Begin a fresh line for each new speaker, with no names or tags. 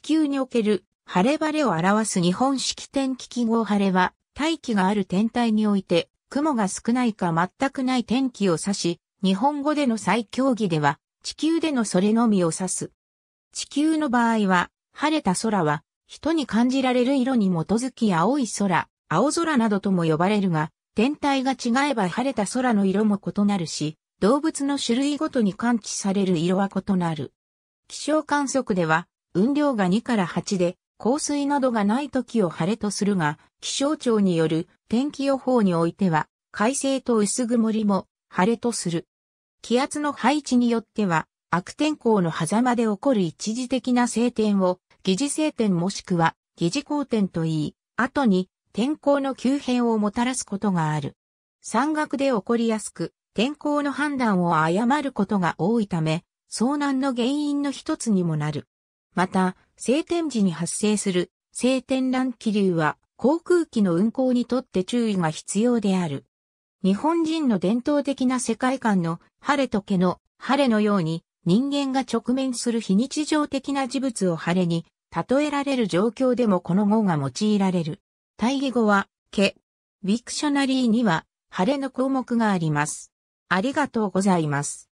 地球に
おける晴れ晴れを表す日本式天気記号晴れは、大気がある天体において、雲が少ないか全くない天気を指し、日本語での再競技では、地球でのそれのみを指す。地球の場合は、晴れた空は、人に感じられる色に基づき青い空、青空などとも呼ばれるが、天体が違えば晴れた空の色も異なるし、動物の種類ごとに感知される色は異なる。気象観測では、雲量が2から8で、降水などがない時を晴れとするが、気象庁による天気予報においては、快晴と薄曇りも晴れとする。気圧の配置によっては、悪天候の狭間で起こる一時的な晴天を、疑似晴天もしくは疑似光天と言い、後に天候の急変をもたらすことがある。山岳で起こりやすく、天候の判断を誤ることが多いため、遭難の原因の一つにもなる。また、晴天時に発生する晴天乱気流は航空機の運航にとって注意が必要である。日本人の伝統的な世界観の晴れとけの晴れのように人間が直面する非日常的な事物を晴れに例えられる状況でもこの語が用いられる。対義語は、け。ウィクショナリーには、晴れの項目があります。ありがとうございます。